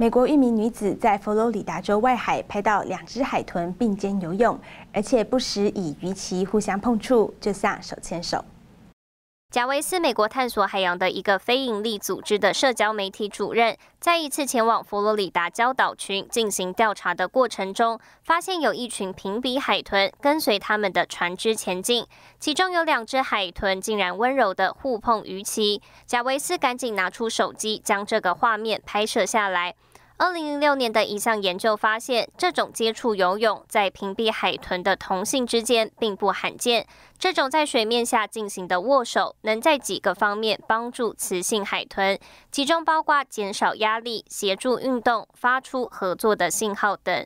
美国一名女子在佛罗里达州外海拍到两只海豚并肩游泳，而且不时以鱼鳍互相碰触，就像手牵手。贾维斯，美国探索海洋的一个非营利组织的社交媒体主任，在一次前往佛罗里达礁岛群进行调查的过程中，发现有一群平鼻海豚跟随他们的船只前进，其中有两只海豚竟然温柔的互碰鱼鳍。贾维斯赶紧拿出手机，将这个画面拍摄下来。二零零六年的一项研究发现，这种接触游泳在屏蔽海豚的同性之间并不罕见。这种在水面下进行的握手，能在几个方面帮助雌性海豚，其中包括减少压力、协助运动、发出合作的信号等。